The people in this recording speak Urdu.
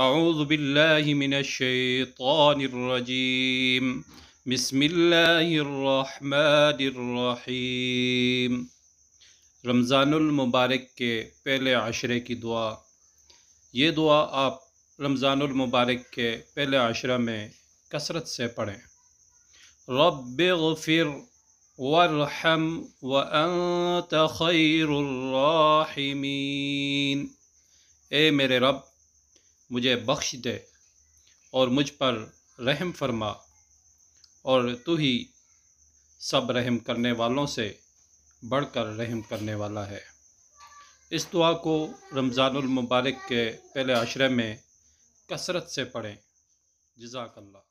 اوب بل من شیطر مسم اللہ درحیم رمضان المبارک کے پہلے عشرے کی دعا یہ دعا آپ رمضان المبارک کے پہلے عشرہ میں کثرت سے پڑھیں رب اغفر وارحم وانت خیر الراحمین اے میرے رب मुझे बख्श दे और मुझ पर रहम फरमा और तू ही सब रहम करने वालों से बढ़कर रहम करने वाला है इस दुआ को रमज़ानमबारक के पहले आशरे में कसरत से पढ़ें जजाकल्ला